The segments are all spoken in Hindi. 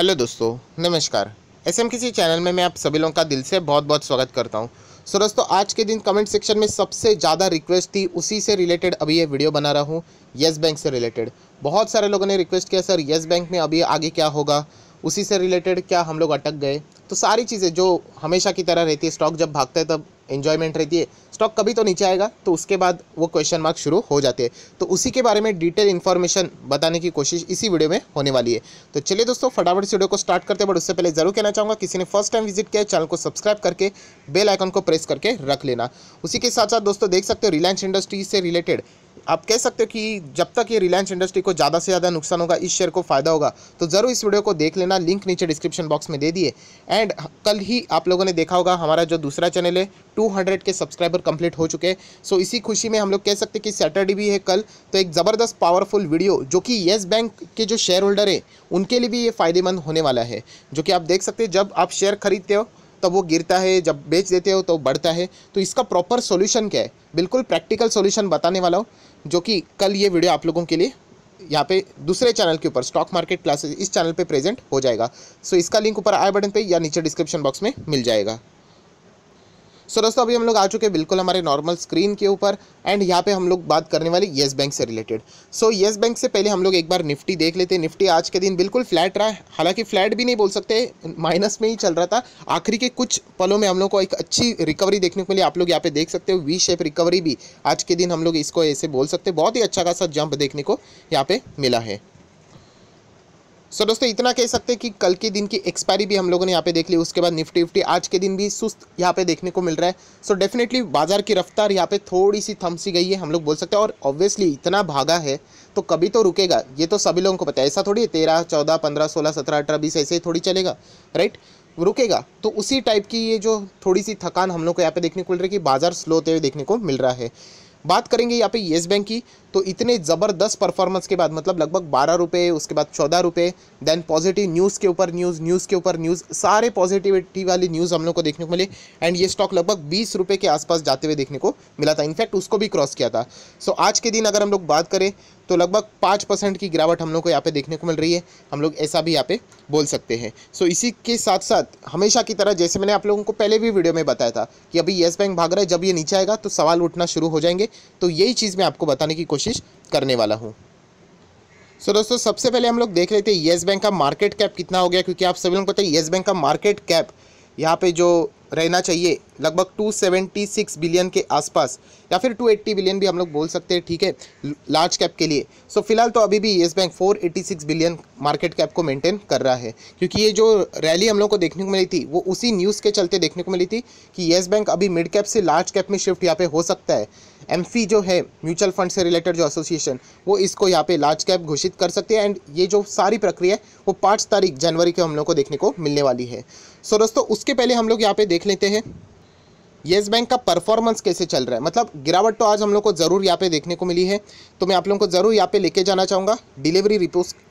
हेलो दोस्तों नमस्कार एस एम किसी चैनल में मैं आप सभी लोगों का दिल से बहुत बहुत स्वागत करता हूं सो so दोस्तों आज के दिन कमेंट सेक्शन में सबसे ज़्यादा रिक्वेस्ट थी उसी से रिलेटेड अभी ये वीडियो बना रहा हूं येस बैंक से रिलेटेड बहुत सारे लोगों ने रिक्वेस्ट किया सर येस बैंक में अभी आगे क्या होगा उसी से रिलेटेड क्या हम लोग अटक गए तो सारी चीज़ें जो हमेशा की तरह रहती है स्टॉक जब भागता है तब इन्जॉयमेंट रहती है स्टॉक कभी तो नीचे आएगा तो उसके बाद वो क्वेश्चन मार्क शुरू हो जाते हैं तो उसी के बारे में डिटेल इन्फॉर्मेशन बताने की कोशिश इसी वीडियो में होने वाली है तो चलिए दोस्तों फटाफट से वीडियो को स्टार्ट करते हैं बट उससे पहले जरूर कहना चाहूँगा किसी ने फर्स्ट टाइम विजिट किया चैनल को सब्सक्राइब करके बेल आइकन को प्रेस करके रख लेना उसी के साथ साथ दोस्तों देख सकते हो रिलायंस इंडस्ट्रीज से रिलेटेड आप कह सकते हो कि जब तक ये रिलायंस इंडस्ट्री को ज़्यादा से ज़्यादा नुकसान होगा इस शेयर को फ़ायदा होगा तो ज़रूर इस वीडियो को देख लेना लिंक नीचे डिस्क्रिप्शन बॉक्स में दे दिए एंड कल ही आप लोगों ने देखा होगा हमारा जो दूसरा चैनल है 200 के सब्सक्राइबर कंप्लीट हो चुके हैं सो इसी खुशी में हम लोग कह सकते हैं कि सैटरडे भी है कल तो एक ज़बरदस्त पावरफुल वीडियो जो कि येस बैंक के जो शेयर होल्डर है उनके लिए भी ये फ़ायदेमंद होने वाला है जो कि आप देख सकते हैं जब आप शेयर खरीदते हो तब वो गिरता है जब बेच देते हो तो बढ़ता है तो इसका प्रॉपर सोल्यूशन क्या है बिल्कुल प्रैक्टिकल सोल्यूशन बताने वाला हूँ जो कि कल ये वीडियो आप लोगों के लिए यहाँ पे दूसरे चैनल के ऊपर स्टॉक मार्केट क्लासेस इस चैनल पे प्रेजेंट हो जाएगा सो इसका लिंक ऊपर आई बटन पे या नीचे डिस्क्रिप्शन बॉक्स में मिल जाएगा सो दोस्तों अभी हम लोग आ चुके हैं बिल्कुल हमारे नॉर्मल स्क्रीन के ऊपर एंड यहाँ पे हम लोग बात करने वाले येस बैंक से रिलेटेड सो येस बैंक से पहले हम लोग एक बार निफ्टी देख लेते हैं निफ्टी आज के दिन बिल्कुल फ्लैट रहा है हालांकि फ्लैट भी नहीं बोल सकते माइनस में ही चल रहा था आखिरी के कुछ पलों में हम लोग को एक अच्छी रिकवरी देखने को मिली आप लोग यहाँ पे देख सकते हो वी शेप रिकवरी भी आज के दिन हम लोग इसको ऐसे बोल सकते बहुत ही अच्छा खासा जंप देखने को यहाँ पे मिला है सो so, दोस्तों इतना कह सकते हैं कि कल के दिन की एक्सपायरी भी हम लोगों ने यहाँ पे देख ली उसके बाद निफ्टी निफ्टी आज के दिन भी सुस्त यहाँ पे देखने को मिल रहा है सो so, डेफिनेटली बाजार की रफ्तार यहाँ पे थोड़ी सी थम सी गई है हम लोग बोल सकते हैं और ऑब्वियसली इतना भागा है तो कभी तो रुकेगा ये तो सभी लोगों को पता है ऐसा थोड़ी है तेरह चौदह पंद्रह सोलह सत्रह अठारह बीस ऐसे ही थोड़ी चलेगा राइट रुकेगा तो उसी टाइप की ये जो थोड़ी सी थकान हम लोग को यहाँ पे देखने को मिल रही है कि बाजार स्लो होते हुए देखने को मिल रहा है बात करेंगे यहाँ पे येस बैंक की तो इतने ज़बरदस्त परफॉर्मेंस के बाद मतलब लगभग बारह रुपये उसके बाद चौदह रुपये देन पॉजिटिव न्यूज़ के ऊपर न्यूज़ न्यूज़ के ऊपर न्यूज़ सारे पॉजिटिविटी वाली न्यूज़ हम लोग को देखने को मिली एंड ये स्टॉक लगभग बीस रुपये के आसपास जाते हुए देखने को मिला था इनफैक्ट उसको भी क्रॉस किया था सो so, आज के दिन अगर हम लोग बात करें तो लगभग पाँच परसेंट की गिरावट हम लोग को यहाँ पे देखने को मिल रही है हम लोग ऐसा भी यहाँ पे बोल सकते हैं सो so, इसी के साथ साथ हमेशा की तरह जैसे मैंने आप लोगों को पहले भी वीडियो में बताया था कि अभी येस बैंक भाग रहा है जब ये नीचे आएगा तो सवाल उठना शुरू हो जाएंगे तो यही चीज़ मैं आपको बताने की कोशिश करने वाला हूँ सो so, दोस्तों सबसे पहले हम लोग देख रहे थे येस बैंक का मार्केट कैप कितना हो गया क्योंकि आप सभी लोगों को है येस बैंक का मार्केट कैप यहाँ पे जो रहना चाहिए लगभग 276 बिलियन के आसपास या फिर 280 बिलियन भी हम लोग बोल सकते हैं ठीक है लार्ज कैप के लिए सो so, फिलहाल तो अभी भी Yes Bank 486 billion market cap को मेंटेन कर रहा है क्योंकि ये जो रैली हम लोग को देखने को मिली थी वो उसी न्यूज़ के चलते देखने को मिली थी कि येस बैंक अभी मिड कैप से लार्ज कैप में शिफ्ट यहाँ पर हो सकता है एम जो है म्यूचुअल फंड से रिलेटेड जो एसोसिएशन वो इसको यहाँ पे लार्ज कैप घोषित कर सकते हैं एंड ये जो सारी प्रक्रिया है वो पाँच तारीख जनवरी के हम लोग को देखने को मिलने वाली है सो so, दोस्तों उसके पहले हम लोग यहाँ पे देख लेते हैं येस बैंक का परफॉर्मेंस कैसे चल रहा है मतलब गिरावट तो आज हम लोग को ज़रूर यहाँ पे देखने को मिली है तो मैं आप लोगों को ज़रूर यहाँ पे लेके जाना चाहूँगा डिलीवरी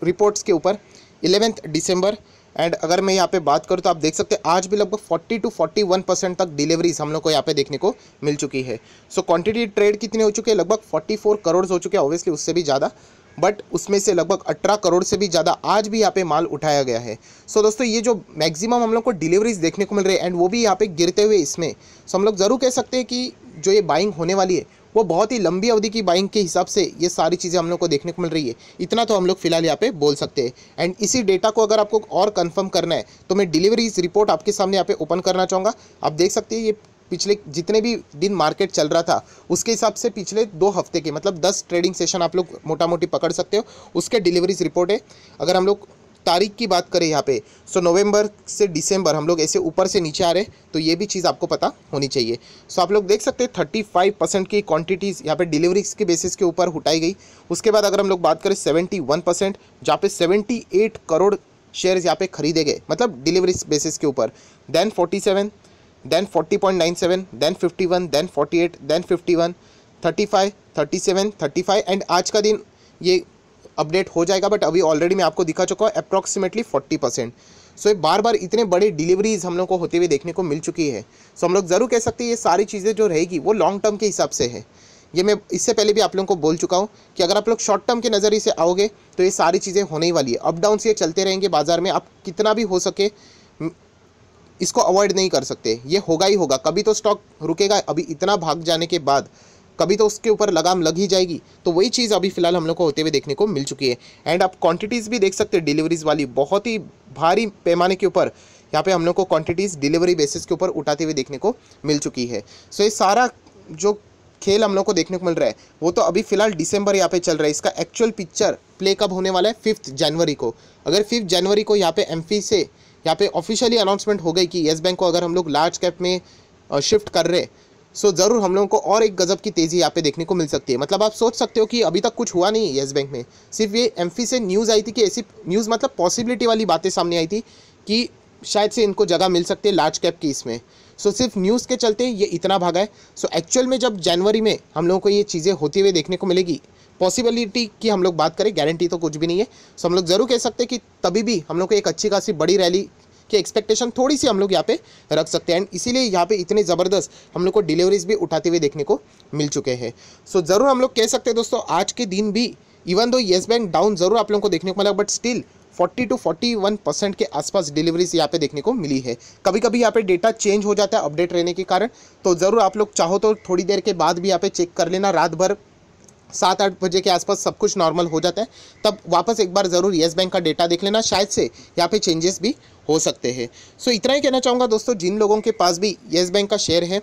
रिपोर्ट्स के ऊपर इलेवेंथ दिसंबर एंड अगर मैं यहाँ पे बात करूँ तो आप देख सकते हैं आज भी लगभग 40 टू 41 परसेंट तक डिलीवरीज हम लोग को यहाँ पे देखने को मिल चुकी है सो क्वांटिटी ट्रेड कितने हो चुके हैं लगभग 44 करोड़ हो चुके हैं ऑब्वियसली उससे भी ज़्यादा बट उसमें से लगभग अठारह करोड़ से भी ज़्यादा आज भी यहाँ पे माल उठाया गया है सो so, दोस्तों ये जो मैक्सिमम हम लोग को डिलीवरीज देखने को मिल रही है एंड वो भी यहाँ पे गिरते हुए इसमें सो so, हम लोग ज़रूर कह सकते हैं कि जो ये बाइंग होने वाली है वो बहुत ही लंबी अवधि की बाइंग के हिसाब से ये सारी चीज़ें हम लोग को देखने को मिल रही है इतना तो हम लोग फिलहाल यहाँ पे बोल सकते हैं एंड इसी डेटा को अगर आपको और कन्फर्म करना है तो मैं डिलीवरीज रिपोर्ट आपके सामने यहाँ पे ओपन करना चाहूँगा आप देख सकते हैं ये पिछले जितने भी दिन मार्केट चल रहा था उसके हिसाब से पिछले दो हफ्ते के मतलब दस ट्रेडिंग सेशन आप लोग मोटा मोटी पकड़ सकते हो उसके डिलीवरीज रिपोर्ट है अगर हम लोग तारीख की बात करें यहाँ पे सो नवंबर से दिसंबर हम लोग ऐसे ऊपर से नीचे आ रहे तो ये भी चीज़ आपको पता होनी चाहिए सो आप लोग देख सकते हैं थर्टी फाइव परसेंट की क्वांटिटीज़ यहाँ पे डिलीवरीज के बेसिस के ऊपर हटाई गई उसके बाद अगर हम लोग बात करें सेवेंटी वन परसेंट जहाँ पे सेवेंटी एट करोड़ शेयर्स यहाँ पे खरीदे गए मतलब डिलीवरीज बेसिस के ऊपर then forty seven then forty point nine seven then fifty one then forty eight then fifty one thirty five thirty seven thirty five and आज का दिन ये अपडेट हो जाएगा बट अभी ऑलरेडी मैं आपको दिखा चुका हूँ अप्रॉक्सीमेटली फोर्टी परसेंट सो ये बार बार इतने बड़े डिलीवरीज हम लोग को होते हुए देखने को मिल चुकी है सो हम लोग ज़रूर कह सकते हैं ये सारी चीज़ें जो रहेगी वो लॉन्ग टर्म के हिसाब से है ये मैं इससे पहले भी आप लोगों को बोल चुका हूँ कि अगर आप लोग शॉर्ट टर्म के नज़रिए से आओगे तो ये सारी चीज़ें होने ही वाली है अप डाउन से चलते रहेंगे बाज़ार में आप कितना भी हो सके इसको अवॉइड नहीं कर सकते ये होगा ही होगा कभी तो स्टॉक रुकेगा अभी इतना भाग जाने के बाद कभी तो उसके ऊपर लगाम लग ही जाएगी तो वही चीज़ अभी फिलहाल हम लोग को होते हुए देखने को मिल चुकी है एंड आप क्वांटिटीज़ भी देख सकते हैं डिलीवरीज़ वाली बहुत ही भारी पैमाने के ऊपर यहाँ पे हम लोग को क्वांटिटीज़ डिलीवरी बेसिस के ऊपर उठाते हुए देखने को मिल चुकी है सो ये सारा जो खेल हम लोग को देखने को मिल रहा है वो तो अभी फिलहाल दिसंबर यहाँ पे चल रहा है इसका एक्चुअल पिक्चर प्ले कब होने वाला है फिफ्थ जनवरी को अगर फिफ्थ जनवरी को यहाँ पे एम से यहाँ पे ऑफिशियली अनाउंसमेंट हो गई कि येस बैंक को अगर हम लोग लार्ज कैप में शिफ्ट कर रहे सो ज़रूर हम लोगों को और एक गज़ब की तेज़ी यहाँ पे देखने को मिल सकती है मतलब आप सोच सकते हो कि अभी तक कुछ हुआ नहीं येस बैंक में सिर्फ ये एम से न्यूज़ आई थी कि ऐसी न्यूज़ मतलब पॉसिबिलिटी वाली बातें सामने आई थी कि शायद से इनको जगह मिल सकती है लार्ज कैप की इसमें सो so, सिर्फ न्यूज़ के चलते ये इतना भागा है सो so, एक्चुअल में जब जनवरी में हम लोगों को ये चीज़ें होती हुई देखने को मिलेगी पॉसिबिलिटी की हम लोग बात करें गारंटी तो कुछ भी नहीं है सो so, हम लोग ज़रूर कह सकते हैं कि तभी भी हम लोग को एक अच्छी खासी बड़ी रैली कि एक्सपेक्टेशन थोड़ी सी हम लोग यहाँ पे रख सकते हैं एंड इसीलिए यहाँ पे इतने ज़बरदस्त हम लोग को डिलीवरीज भी उठाते हुए देखने को मिल चुके हैं सो so, ज़रूर हम लोग कह सकते हैं दोस्तों आज के दिन भी even though yes bank down ज़रूर आप लोगों को देखने को मिला बट स्टिल 40 टू 41 परसेंट के आसपास डिलीवरीज यहाँ पे देखने को मिली है कभी कभी यहाँ पे डेटा चेंज हो जाता है अपडेट रहने के कारण तो ज़रूर आप लोग चाहो तो थोड़ी देर के बाद भी यहाँ पे चेक कर लेना रात भर सात आठ बजे के आसपास सब कुछ नॉर्मल हो जाता है तब वापस एक बार ज़रूर येस बैंक का डेटा देख लेना शायद से यहाँ पे चेंजेस भी हो सकते हैं सो इतना ही कहना चाहूँगा दोस्तों जिन लोगों के पास भी येस बैंक का शेयर है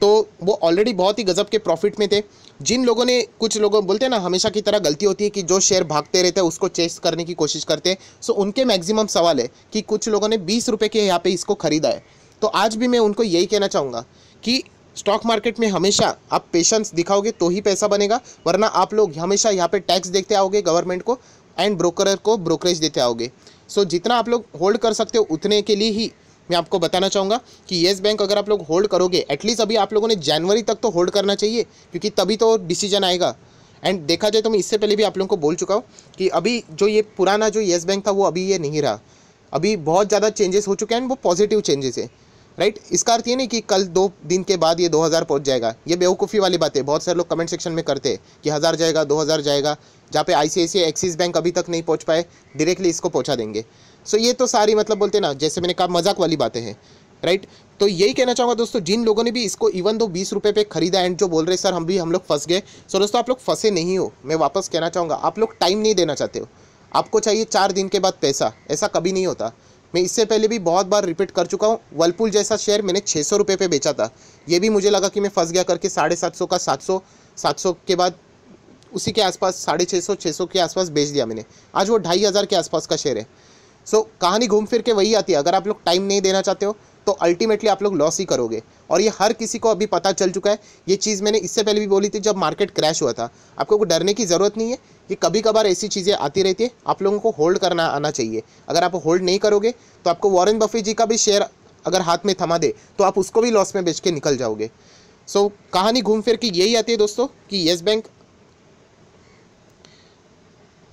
तो वो ऑलरेडी बहुत ही गजब के प्रॉफिट में थे जिन लोगों ने कुछ लोगों बोलते हैं ना हमेशा की तरह गलती होती है कि जो शेयर भागते रहते हैं उसको चेस करने की कोशिश करते हैं सो उनके मैक्सिमम सवाल है कि कुछ लोगों ने बीस रुपये के यहाँ पे इसको ख़रीदा है तो आज भी मैं उनको यही कहना चाहूँगा कि स्टॉक मार्केट में हमेशा आप पेशेंस दिखाओगे तो ही पैसा बनेगा वरना आप लोग हमेशा यहाँ पे टैक्स देखते आओगे गवर्नमेंट को एंड ब्रोकर को ब्रोकरेज देते आओगे सो so, जितना आप लोग होल्ड कर सकते हो उतने के लिए ही मैं आपको बताना चाहूँगा कि येस बैंक अगर आप लोग होल्ड करोगे एटलीस्ट अभी आप लोगों ने जनवरी तक तो होल्ड करना चाहिए क्योंकि तभी तो डिसीजन आएगा एंड देखा जाए तो मैं इससे पहले भी आप लोगों को बोल चुका हूँ कि अभी जो ये पुराना जो येस बैंक था वो अभी ये नहीं रहा अभी बहुत ज़्यादा चेंजेस हो चुके हैं वो पॉजिटिव चेंजेस है राइट इसका अर्थ ये नहीं कि कल दो दिन के बाद ये दो हज़ार पहुँच जाएगा ये बेवकूफ़ी वाली बात है बहुत सारे लोग कमेंट सेक्शन में करते हैं कि हज़ार जाएगा दो हज़ार जाएगा जहाँ पे सी एक्सिस बैंक अभी तक नहीं पहुँच पाए डायरेक्टली इसको पहुँचा देंगे सो ये तो सारी मतलब बोलते ना जैसे मैंने कहा मजाक वाली बातें हैं राइट तो यही कहना चाहूँगा दोस्तों जिन लोगों ने भी इसको इवन दो बीस रुपये पे खरीदा एंड जो बोल रहे सर हम भी हम लोग फंस गए सो दोस्तों आप लोग फंसे नहीं हो मैं वापस कहना चाहूँगा आप लोग टाइम नहीं देना चाहते हो आपको चाहिए चार दिन के बाद पैसा ऐसा कभी नहीं होता मैं इससे पहले भी बहुत बार रिपीट कर चुका हूँ वर्लपूल जैसा शेयर मैंने छः सौ रुपये पे बेचा था ये भी मुझे लगा कि मैं फंस गया करके साढ़े सात सौ का सात सौ सात सौ के बाद उसी के आसपास साढ़े छः सौ छः सौ के आसपास बेच दिया मैंने आज वो ढाई हज़ार के आसपास का शेयर है सो so, कहानी घूम फिर के वही आती है अगर आप लोग टाइम नहीं देना चाहते हो तो अल्टीमेटली आप लोग लॉस ही करोगे और ये हर किसी को अभी पता चल चुका है ये चीज़ मैंने इससे पहले भी बोली थी जब मार्केट क्रैश हुआ था आपको डरने की ज़रूरत नहीं है कि कभी कभार ऐसी चीज़ें आती रहती है आप लोगों को होल्ड करना आना चाहिए अगर आप होल्ड नहीं करोगे तो आपको वॉरेन बफे जी का भी शेयर अगर हाथ में थमा दे तो आप उसको भी लॉस में बेच के निकल जाओगे सो so, कहानी घूम फिर के यही आती है दोस्तों कि येस बैंक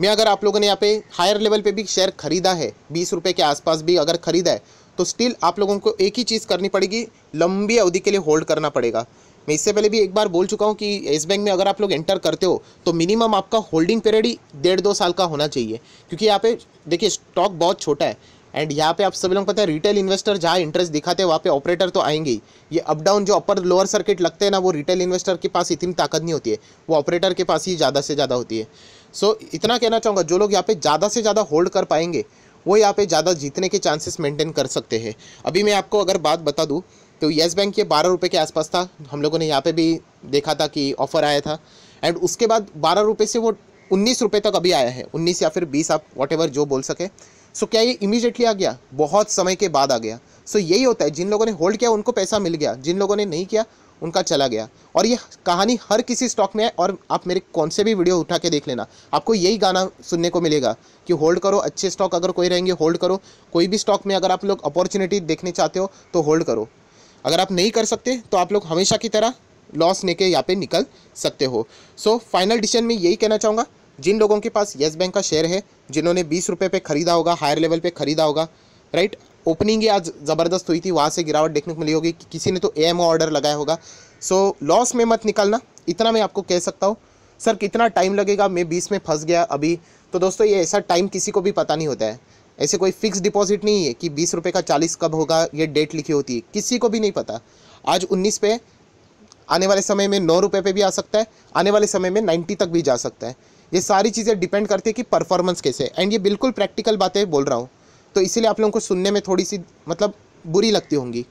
में अगर आप लोगों ने यहाँ पे हायर लेवल पे भी शेयर खरीदा है बीस रुपये के आसपास भी अगर खरीदा है तो स्टिल आप लोगों को एक ही चीज़ करनी पड़ेगी लंबी अवधि के लिए होल्ड करना पड़ेगा मैं इससे पहले भी एक बार बोल चुका हूँ कि येस बैंक में अगर आप लोग एंटर करते हो तो मिनिमम आपका होल्डिंग पीरियड ही डेढ़ दो साल का होना चाहिए क्योंकि यहाँ पे देखिए स्टॉक बहुत छोटा है एंड यहाँ पे आप सभी लोग पता है रिटेल इन्वेस्टर जहाँ इंटरेस्ट दिखाते हैं वहाँ पे ऑपरेटर तो आएंगे ही ये अप डाउन जो अपर लोअर सर्किट लगते हैं ना वो रिटेल इन्वेस्टर के पास इतनी ताकत नहीं होती है वो ऑपरेटर के पास ही ज़्यादा से ज़्यादा होती है सो so, इतना कहना चाहूँगा जो लोग यहाँ पे ज़्यादा से ज़्यादा होल्ड कर पाएंगे वो यहाँ पे ज़्यादा जीतने के चांसेस मेंटेन कर सकते हैं अभी मैं आपको अगर बात बता दूँ तो येस बैंक ये बारह रुपये के आसपास था हम लोगों ने यहाँ पे भी देखा था कि ऑफ़र आया था एंड उसके बाद बारह रुपये से वो उन्नीस रुपये तक अभी आया है उन्नीस या फिर बीस आप वॉट जो बोल सके सो क्या ये इमीजिएटली आ गया बहुत समय के बाद आ गया सो यही होता है जिन लोगों ने होल्ड किया उनको पैसा मिल गया जिन लोगों ने नहीं किया उनका चला गया और ये कहानी हर किसी स्टॉक में है और आप मेरे कौन से भी वीडियो उठा के देख लेना आपको यही गाना सुनने को मिलेगा कि होल्ड करो अच्छे स्टॉक अगर कोई रहेंगे होल्ड करो कोई भी स्टॉक में अगर आप लोग अपॉर्चुनिटी देखने चाहते हो तो होल्ड करो अगर आप नहीं कर सकते तो आप लोग हमेशा की तरह लॉस लेके यहाँ पे निकल सकते हो सो फाइनल डिसीजन में यही कहना चाहूँगा जिन लोगों के पास येस बैंक का शेयर है जिन्होंने बीस रुपये पर खरीदा होगा हायर लेवल पर खरीदा होगा राइट ओपनिंग ही आज ज़बरदस्त हुई थी वहाँ से गिरावट देखने को मिली होगी कि किसी ने तो ए ऑर्डर लगाया होगा सो लॉस में मत निकलना इतना मैं आपको कह सकता हूँ सर कितना टाइम लगेगा मैं बीस में फंस गया अभी तो दोस्तों ये ऐसा टाइम किसी को भी पता नहीं होता है ऐसे कोई फिक्स डिपॉजिट नहीं है कि बीस रुपये का चालीस कब होगा ये डेट लिखी होती है किसी को भी नहीं पता आज उन्नीस पे आने वाले समय में नौ रुपये पर भी आ सकता है आने वाले समय में नाइन्टी तक भी जा सकता है ये सारी चीज़ें डिपेंड करती है कि परफॉर्मेंस कैसे एंड ये बिल्कुल प्रैक्टिकल बातें बोल रहा हूँ तो इसीलिए आप लोगों को सुनने में थोड़ी सी मतलब बुरी लगती होंगी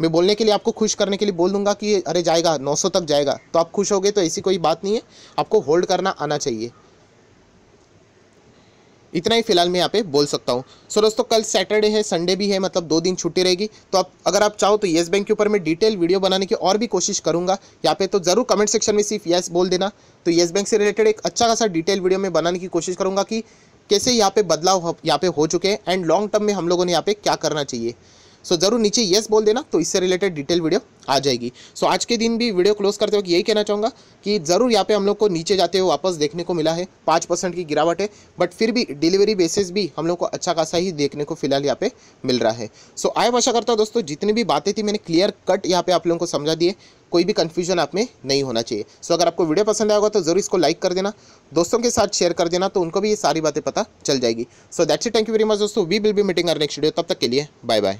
मैं बोलने के लिए आपको खुश करने के लिए बोल दूंगा कि अरे जाएगा 900 तक जाएगा तो आप खुश गए तो ऐसी कोई बात नहीं है आपको होल्ड करना आना चाहिए इतना ही फिलहाल मैं यहाँ पे बोल सकता हूँ सो दोस्तों कल सैटरडे है संडे भी है मतलब दो दिन छुट्टी रहेगी तो आप अगर आप चाहो तो येस बैंक के ऊपर मैं डिटेल वीडियो बनाने की और भी कोशिश करूँगा यहाँ पे तो ज़रूर कमेंट सेक्शन में सिर्फ येस बोल देना तो येस बैंक से रिलेटेड एक अच्छा खासा डिटेल वीडियो मैं बनाने की कोशिश करूँगा कि कैसे यहाँ पे बदलाव यहाँ पे हो चुके हैं एंड लॉन्ग टर्म में हम लोगों ने यहाँ पे क्या करना चाहिए सो so, ज़रूर नीचे येस बोल देना तो इससे रिलेटेड डिटेल वीडियो आ जाएगी सो so, आज के दिन भी वीडियो क्लोज करते वक्त यही कहना चाहूँगा कि ज़रूर यहाँ पे हम लोग को नीचे जाते हुए वापस देखने को मिला है पाँच परसेंट की गिरावट है बट फिर भी डिलीवरी बेसिस भी हम लोग को अच्छा खासा ही देखने को फिलहाल यहाँ पे मिल रहा है सो so, आशा करता हूँ दोस्तों जितनी भी बातें थी मैंने क्लियर कट यहाँ पे आप लोगों को समझा दिए कोई भी कन्फ्यूजन आप में नहीं होना चाहिए सो so, अगर आपको वीडियो पसंद आएगा तो जरूर इसको लाइक कर देना दोस्तों के साथ शेयर कर देना तो उनको भी ये सारी बातें पता चल जाएगी so that's it thank you very much दोस्तों we will be meeting our next video तब तक के लिए बाय बाय